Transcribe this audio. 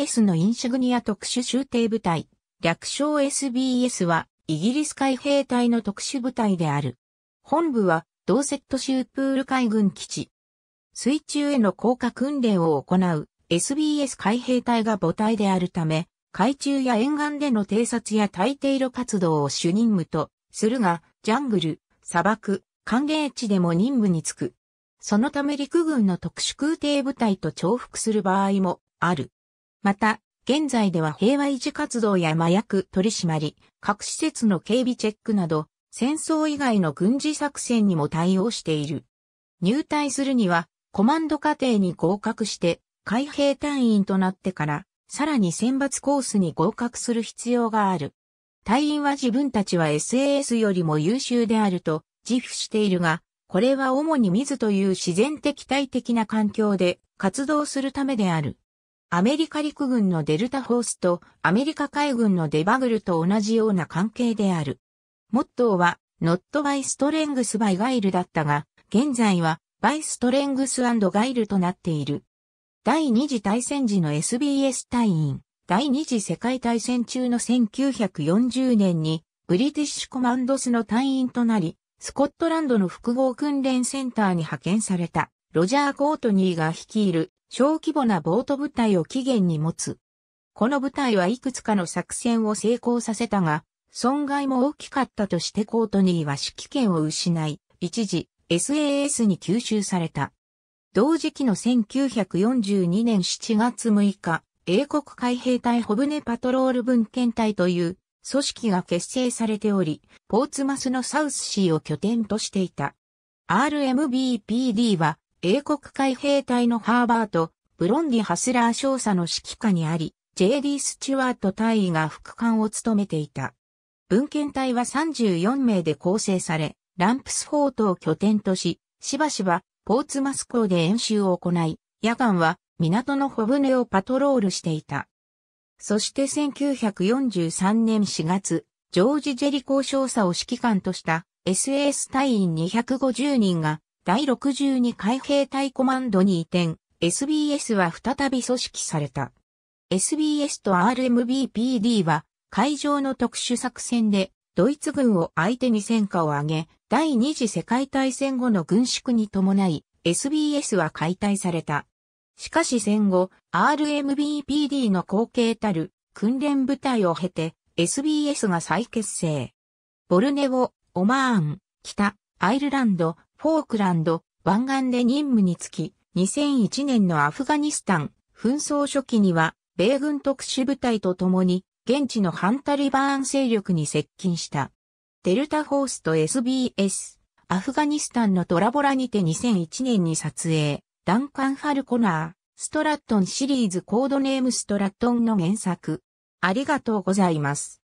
SBS のインシグニア特殊集定部隊、略称 SBS は、イギリス海兵隊の特殊部隊である。本部は、ドーセット州プール海軍基地。水中への降下訓練を行う SBS 海兵隊が母体であるため、海中や沿岸での偵察や対定路活動を主任務とするが、ジャングル、砂漠、寒冷地でも任務に就く。そのため陸軍の特殊空挺部隊と重複する場合もある。また、現在では平和維持活動や麻薬取締り、各施設の警備チェックなど、戦争以外の軍事作戦にも対応している。入隊するには、コマンド課程に合格して、海兵隊員となってから、さらに選抜コースに合格する必要がある。隊員は自分たちは SAS よりも優秀であると自負しているが、これは主に水という自然的体的な環境で活動するためである。アメリカ陸軍のデルタホースとアメリカ海軍のデバグルと同じような関係である。モットーは、not by strength by guile だったが、現在は by strength and guile となっている。第二次大戦時の SBS 隊員、第二次世界大戦中の1940年に、ブリティッシュコマンドスの隊員となり、スコットランドの複合訓練センターに派遣された、ロジャー・コートニーが率いる小規模なボート部隊を起源に持つ。この部隊はいくつかの作戦を成功させたが、損害も大きかったとしてコートニーは指揮権を失い、一時 SAS に吸収された。同時期の1942年7月6日、英国海兵隊ホブネパトロール文献隊という組織が結成されており、ポーツマスのサウスシーを拠点としていた。RMBPD は英国海兵隊のハーバート、ブロンディ・ハスラー少佐の指揮下にあり、J.D. スチュワート大尉が副官を務めていた。文献隊は34名で構成され、ランプスフォートを拠点とし、しばしばポーツマス港で演習を行い、夜間は港の小舟をパトロールしていた。そして1943年4月、ジョージ・ジェリコー少佐を指揮官とした s s 隊員250人が第62海兵隊コマンドに移転、SBS は再び組織された。SBS と RMBPD は海上の特殊作戦でドイツ軍を相手に戦果を上げ、第二次世界大戦後の軍縮に伴い SBS は解体された。しかし戦後、RMBPD の後継たる訓練部隊を経て SBS が再結成。ボルネオ、オマーン、北、アイルランド、フォークランド、湾岸で任務につき、2001年のアフガニスタン、紛争初期には、米軍特殊部隊と共に、現地の反タリバーン勢力に接近した。デルタホースと SBS、アフガニスタンのトラボラにて2001年に撮影、ダンカン・ファルコナー、ストラットンシリーズコードネームストラットンの原作。ありがとうございます。